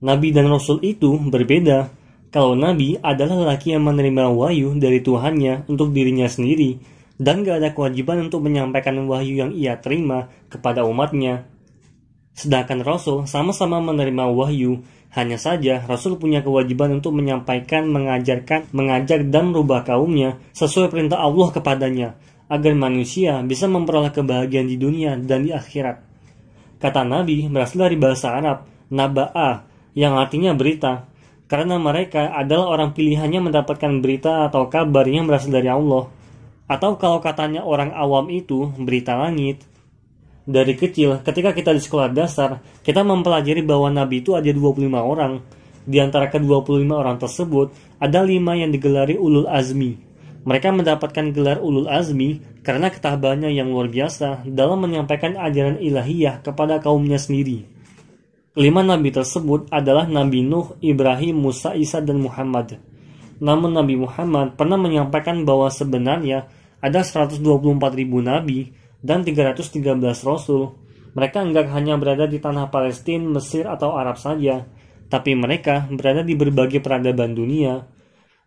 Nabi dan Rasul itu berbeda. Kalau Nabi adalah lelaki yang menerima wahyu dari Tuhannya untuk dirinya sendiri, dan gak ada kewajiban untuk menyampaikan wahyu yang ia terima kepada umatnya. Sedangkan Rasul sama-sama menerima wahyu, hanya saja Rasul punya kewajiban untuk menyampaikan, mengajarkan, mengajak dan merubah kaumnya sesuai perintah Allah kepadanya, agar manusia bisa memperoleh kebahagiaan di dunia dan di akhirat. Kata Nabi berasal dari bahasa Arab, naba'a, yang artinya berita. Karena mereka adalah orang pilihannya mendapatkan berita atau kabar yang berasal dari Allah. Atau kalau katanya orang awam itu berita langit. Dari kecil, ketika kita di sekolah dasar, kita mempelajari bahwa Nabi itu ada 25 orang. Di antara ke-25 orang tersebut, ada lima yang digelari ulul azmi. Mereka mendapatkan gelar ulul azmi karena ketabahannya yang luar biasa dalam menyampaikan ajaran ilahiyah kepada kaumnya sendiri Kelima nabi tersebut adalah Nabi Nuh, Ibrahim, Musa, Isa, dan Muhammad. Namun Nabi Muhammad pernah menyampaikan bahwa sebenarnya ada 124 ribu nabi dan 313 rasul. Mereka enggak hanya berada di tanah Palestina, Mesir, atau Arab saja, tapi mereka berada di berbagai peradaban dunia.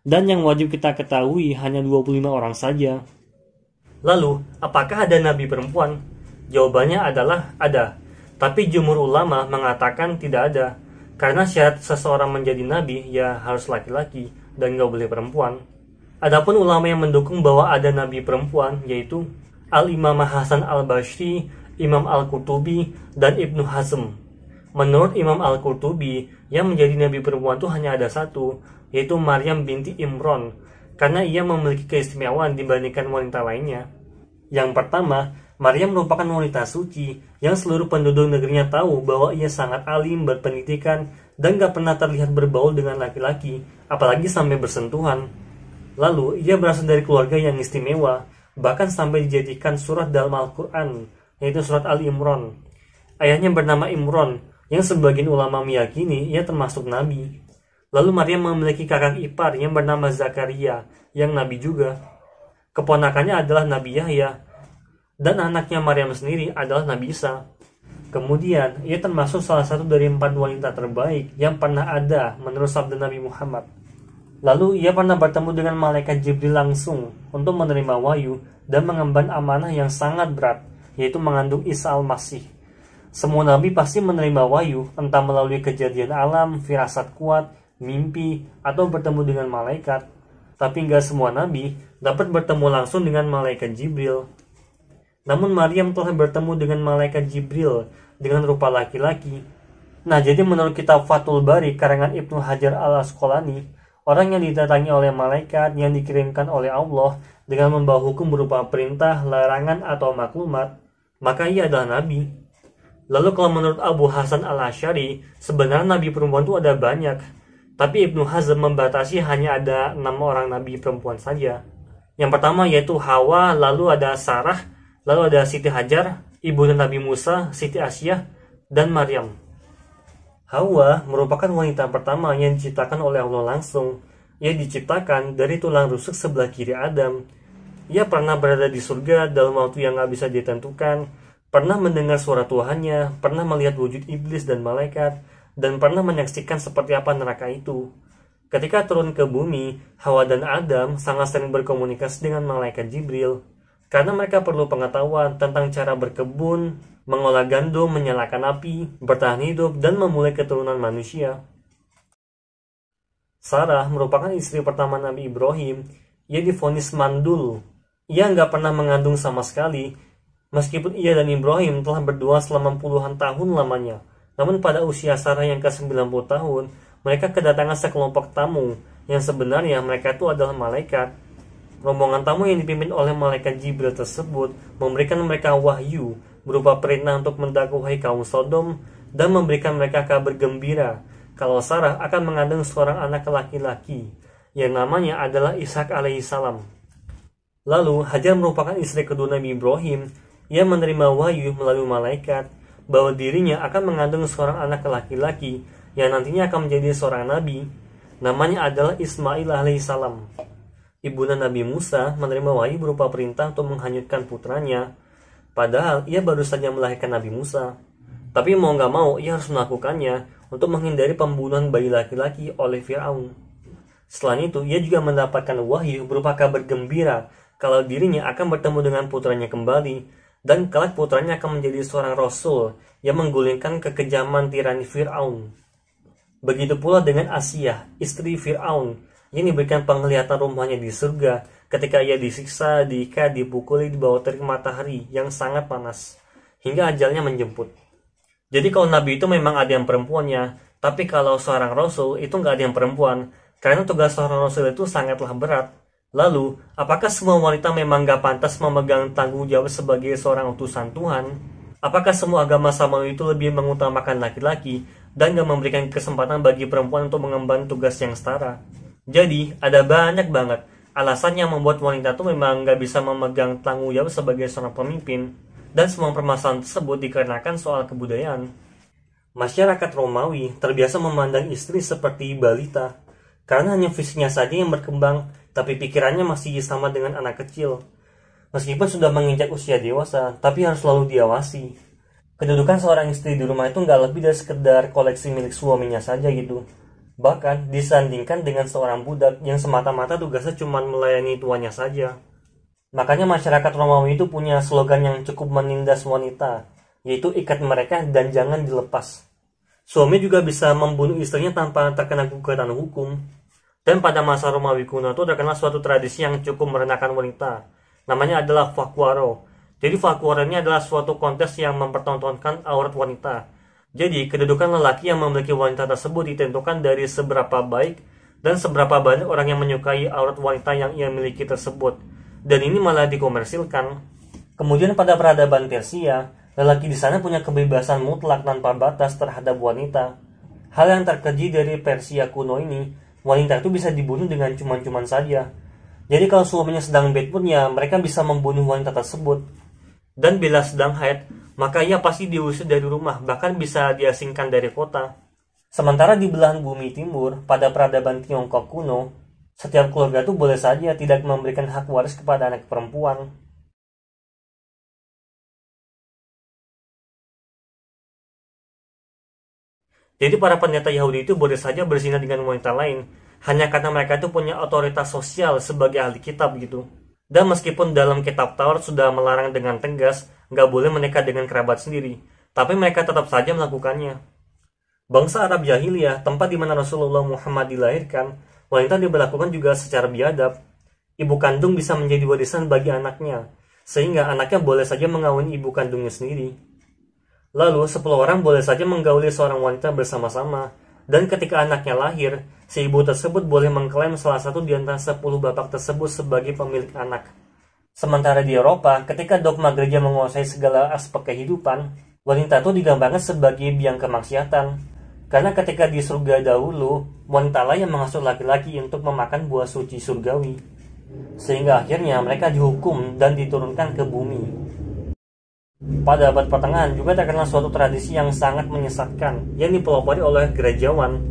Dan yang wajib kita ketahui hanya 25 orang saja. Lalu, apakah ada nabi perempuan? Jawabannya adalah ada. Tapi jumur ulama mengatakan tidak ada. Karena syarat seseorang menjadi nabi ya harus laki-laki dan gak boleh perempuan. Adapun ulama yang mendukung bahwa ada nabi perempuan yaitu Al-Imam Hasan Al-Bashri, Imam hasan al bashri imam al Qurtubi dan Ibnu Hazm. Menurut Imam al Qurtubi yang menjadi nabi perempuan itu hanya ada satu, yaitu Maryam binti Imron, karena ia memiliki keistimewaan dibandingkan wanita lainnya. Yang pertama, Maria merupakan wanita suci yang seluruh penduduk negerinya tahu bahwa ia sangat alim, berpendidikan, dan gak pernah terlihat berbaul dengan laki-laki, apalagi sampai bersentuhan. Lalu, ia berasal dari keluarga yang istimewa, bahkan sampai dijadikan surat dalam Al-Quran, yaitu surat Al-Imran. Ayahnya bernama Imran, yang sebagian ulama meyakini ia termasuk nabi. Lalu Maria memiliki kakak ipar yang bernama Zakaria, yang nabi juga. Keponakannya adalah Nabi Yahya, dan anaknya Maryam sendiri adalah Nabi Isa. Kemudian, ia termasuk salah satu dari empat wanita terbaik yang pernah ada menurut sabda Nabi Muhammad. Lalu ia pernah bertemu dengan malaikat Jibril langsung untuk menerima wahyu dan mengemban amanah yang sangat berat, yaitu mengandung Isa al-Masih. Semua nabi pasti menerima wahyu, entah melalui kejadian alam, firasat kuat, mimpi, atau bertemu dengan malaikat. Tapi nggak semua nabi dapat bertemu langsung dengan malaikat Jibril. Namun Maryam telah bertemu dengan malaikat Jibril dengan rupa laki-laki. Nah, jadi menurut kitab Fatul Bari karangan Ibnu Hajar Al-Asqalani, orang yang didatangi oleh malaikat yang dikirimkan oleh Allah dengan membawa hukum berupa perintah, larangan atau maklumat, maka ia adalah nabi. Lalu kalau menurut Abu Hasan Al-Asyari, sebenarnya nabi perempuan itu ada banyak, tapi Ibnu Hazm membatasi hanya ada enam orang nabi perempuan saja. Yang pertama yaitu Hawa, lalu ada Sarah, Lalu ada Siti Hajar, ibu Nabi Musa, Siti Asiyah, dan Maryam. Hawa merupakan wanita pertama yang diciptakan oleh Allah langsung. Ia diciptakan dari tulang rusuk sebelah kiri Adam. Ia pernah berada di surga dalam waktu yang gak bisa ditentukan, pernah mendengar suara Tuhannya, pernah melihat wujud iblis dan malaikat, dan pernah menyaksikan seperti apa neraka itu. Ketika turun ke bumi, Hawa dan Adam sangat sering berkomunikasi dengan malaikat Jibril, karena mereka perlu pengetahuan tentang cara berkebun, mengolah gandum, menyalakan api, bertahan hidup, dan memulai keturunan manusia. Sarah merupakan istri pertama Nabi Ibrahim. Ia difonis mandul. Ia nggak pernah mengandung sama sekali, meskipun ia dan Ibrahim telah berdua selama puluhan tahun lamanya. Namun pada usia Sarah yang ke-90 tahun, mereka kedatangan sekelompok tamu yang sebenarnya mereka itu adalah malaikat Rombongan tamu yang dipimpin oleh malaikat Jibril tersebut memberikan mereka wahyu berupa perintah untuk mendakwahi kaum Sodom dan memberikan mereka kabar gembira kalau Sarah akan mengandung seorang anak laki-laki yang namanya adalah Ishak alaihissalam. Lalu Hajar merupakan istri kedua Nabi Ibrahim yang menerima wahyu melalui malaikat bahwa dirinya akan mengandung seorang anak laki-laki yang nantinya akan menjadi seorang nabi namanya adalah Ismail alaihissalam ibunda Nabi Musa menerima wahyu berupa perintah untuk menghanyutkan putranya, padahal ia baru saja melahirkan Nabi Musa. Tapi mau nggak mau, ia harus melakukannya untuk menghindari pembunuhan bayi laki-laki oleh Fir'aun. Selain itu, ia juga mendapatkan wahyu berupa kabar gembira kalau dirinya akan bertemu dengan putranya kembali, dan kelak putranya akan menjadi seorang rasul yang menggulingkan kekejaman tirani Fir'aun. Begitu pula dengan Asiyah, istri Fir'aun, ini diberikan penglihatan rumahnya di surga ketika ia disiksa, diikat, dipukuli di bawah terik matahari yang sangat panas hingga ajalnya menjemput. Jadi kalau nabi itu memang ada yang perempuannya, tapi kalau seorang rasul itu nggak ada yang perempuan, karena tugas seorang rasul itu sangatlah berat. Lalu, apakah semua wanita memang nggak pantas memegang tanggung jawab sebagai seorang utusan Tuhan? Apakah semua agama sama itu lebih mengutamakan laki-laki dan nggak memberikan kesempatan bagi perempuan untuk mengemban tugas yang setara? Jadi ada banyak banget alasan yang membuat wanita itu memang nggak bisa memegang tanggung jawab sebagai seorang pemimpin. Dan semua permasalahan tersebut dikarenakan soal kebudayaan. Masyarakat Romawi terbiasa memandang istri seperti balita, karena hanya fisiknya saja yang berkembang, tapi pikirannya masih sama dengan anak kecil. Meskipun sudah menginjak usia dewasa, tapi harus selalu diawasi. Kedudukan seorang istri di rumah itu nggak lebih dari sekedar koleksi milik suaminya saja gitu, bahkan disandingkan dengan seorang budak yang semata-mata tugasnya cuma melayani tuannya saja. Makanya masyarakat Romawi itu punya slogan yang cukup menindas wanita, yaitu ikat mereka dan jangan dilepas. Suami juga bisa membunuh istrinya tanpa terkena gugatan hukum. Dan pada masa Romawi kuno itu terkenal suatu tradisi yang cukup merenakan wanita. Namanya adalah fakuaro. Jadi fakuaro ini adalah suatu kontes yang mempertontonkan aurat wanita jadi, kedudukan lelaki yang memiliki wanita tersebut ditentukan dari seberapa baik dan seberapa banyak orang yang menyukai aurat wanita yang ia miliki tersebut. Dan ini malah dikomersilkan. Kemudian pada peradaban Persia, lelaki di sana punya kebebasan mutlak tanpa batas terhadap wanita. Hal yang terkeji dari Persia kuno ini, wanita itu bisa dibunuh dengan cuman-cuman saja. Jadi kalau suaminya sedang bed pun mereka bisa membunuh wanita tersebut. Dan bila sedang haid, maka ia pasti diusir dari rumah, bahkan bisa diasingkan dari kota. Sementara di belahan bumi timur, pada peradaban Tiongkok kuno, setiap keluarga itu boleh saja tidak memberikan hak waris kepada anak perempuan. Jadi para pendeta Yahudi itu boleh saja berzina dengan wanita lain, hanya karena mereka itu punya otoritas sosial sebagai ahli kitab gitu. Dan meskipun dalam kitab Taurat sudah melarang dengan tegas nggak boleh menikah dengan kerabat sendiri, tapi mereka tetap saja melakukannya. Bangsa Arab jahiliyah, tempat di mana Rasulullah Muhammad dilahirkan, wanita diberlakukan juga secara biadab. Ibu kandung bisa menjadi warisan bagi anaknya, sehingga anaknya boleh saja mengawini ibu kandungnya sendiri. Lalu, sepuluh orang boleh saja menggauli seorang wanita bersama-sama, dan ketika anaknya lahir, si ibu tersebut boleh mengklaim salah satu di antara sepuluh bapak tersebut sebagai pemilik anak. Sementara di Eropa, ketika dogma gereja menguasai segala aspek kehidupan, wanita itu digambarkan sebagai biang kemaksiatan. Karena ketika di surga dahulu, wanita lah yang menghasut laki-laki untuk memakan buah suci surgawi. Sehingga akhirnya mereka dihukum dan diturunkan ke bumi. Pada abad pertengahan juga terkenal suatu tradisi yang sangat menyesatkan, yang dipelopori oleh gerejawan.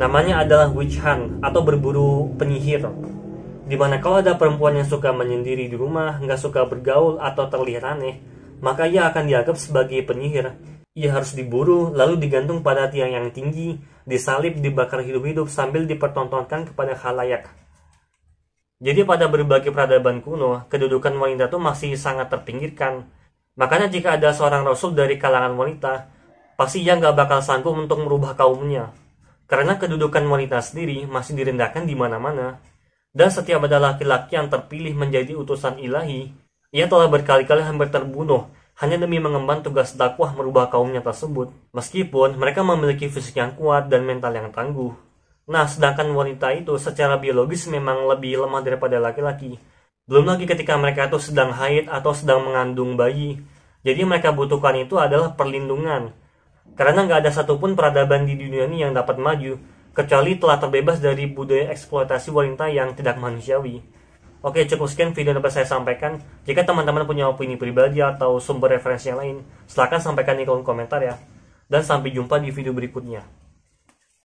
Namanya adalah witch hunt atau berburu penyihir di mana kalau ada perempuan yang suka menyendiri di rumah, nggak suka bergaul atau terlihat aneh, maka ia akan dianggap sebagai penyihir. Ia harus diburu, lalu digantung pada tiang yang tinggi, disalib, dibakar hidup-hidup sambil dipertontonkan kepada khalayak. Jadi pada berbagai peradaban kuno, kedudukan wanita itu masih sangat terpinggirkan. Makanya jika ada seorang rasul dari kalangan wanita, pasti ia nggak bakal sanggup untuk merubah kaumnya. Karena kedudukan wanita sendiri masih direndahkan di mana-mana. Dan setiap ada laki-laki yang terpilih menjadi utusan ilahi, ia telah berkali-kali hampir terbunuh hanya demi mengemban tugas dakwah merubah kaumnya tersebut, meskipun mereka memiliki fisik yang kuat dan mental yang tangguh. Nah, sedangkan wanita itu secara biologis memang lebih lemah daripada laki-laki. Belum lagi ketika mereka itu sedang haid atau sedang mengandung bayi. Jadi mereka butuhkan itu adalah perlindungan. Karena nggak ada satupun peradaban di dunia ini yang dapat maju kecuali telah terbebas dari budaya eksploitasi wanita yang tidak manusiawi. Oke, cukup sekian video yang dapat saya sampaikan. Jika teman-teman punya opini pribadi atau sumber referensi yang lain, silahkan sampaikan di kolom komentar ya. Dan sampai jumpa di video berikutnya.